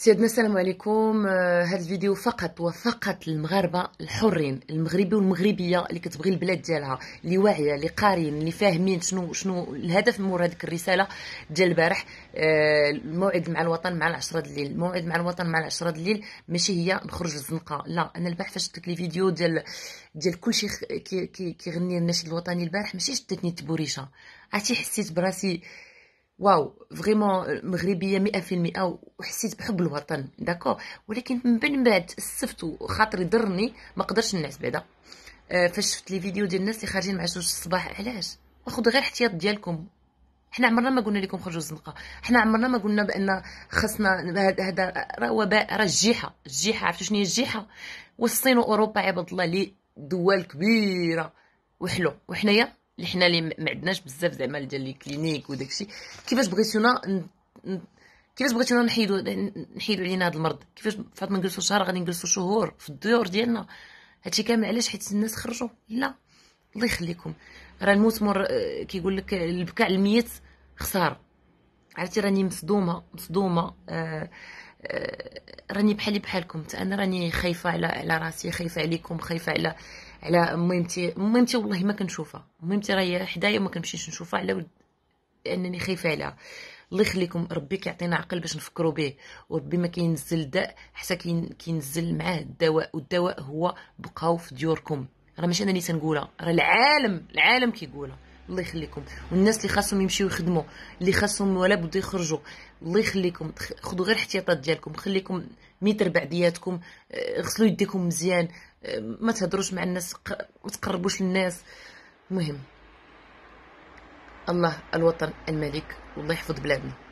سيدنا السلام عليكم هاد آه، الفيديو فقط وفقط للمغاربه الحرين المغربي والمغربيه اللي كتبغي البلاد ديالها اللي واعيه اللي قاريين اللي فاهمين شنو شنو الهدف من مور هذيك الرساله ديال البارح آه، الموعد مع الوطن مع العشرة الليل الموعد مع الوطن مع العشرة الليل ماشي هي نخرج للزنقه لا انا البارح فاش شفت لي فيديو ديال ديال كلشي كيغني كي الناشد الوطني البارح ماشي شدتني تبوريشه عرفتي حسيت براسي واو فريمون مغربيه مئة في المئة وحسيت بحب الوطن داكو ولكن من بعد السفت وخاطري ضرني ما قدرتش نعس بعدا آه، فاش شفت لي فيديو ديال الناس اللي خارجين مع جوج الصباح علاش خذ غير احتياط ديالكم حنا عمرنا ما قلنا لكم خرجوا الزنقه حنا عمرنا ما قلنا بان خصنا هذا راه وباء راه الجيحه الجيحه عرفتوا شنو هي الجيحه والصين واوروبا عباد الله لي دول كبيره وحلو وحنايا اللي حنا اللي ما عندناش بزاف زعما ديال لي كلينيك وداكشي كيفاش بغيتونا كيفاش بغيتونا نحيدو نحيدو علينا هذا المرض كيفاش فاطمه ما نجلسو شهر غادي نجلسو شهور في الديور ديالنا هادشي كامل علاش حيت الناس خرجوا لا الله يخليكم راه الموت مور آه، كيقول لك البكاء الميت خساره عرفتي راني مصدومه مصدومه آه آه راني بحالي بحالكم حتى انا راني خايفه على على راسي خايفه عليكم خايفه على على ميمتي ميمتي والله ما كنشوفها ميمتي راهي حدايا وما كنمشيش نشوفها على ود... لانني خايفه عليها الله يخليكم ربي كيعطينا عقل باش نفكروا به وربي ما كينزل داء حتى كينزل معاه الدواء والدواء هو بقاو في ديوركم راه ماشي انا اللي تنقولها راه العالم العالم كيقولها الله يخليكم والناس اللي خاصهم يمشيو يخدموا اللي خاصهم ولا بده يخرجوا الله يخليكم خذوا غير الاحتياطات ديالكم خليكم متر بعدياتكم آه، غسلوا يديكم مزيان آه، ما تهضروش مع الناس ما تقربوش للناس المهم الله الوطن الملك والله يحفظ بلادنا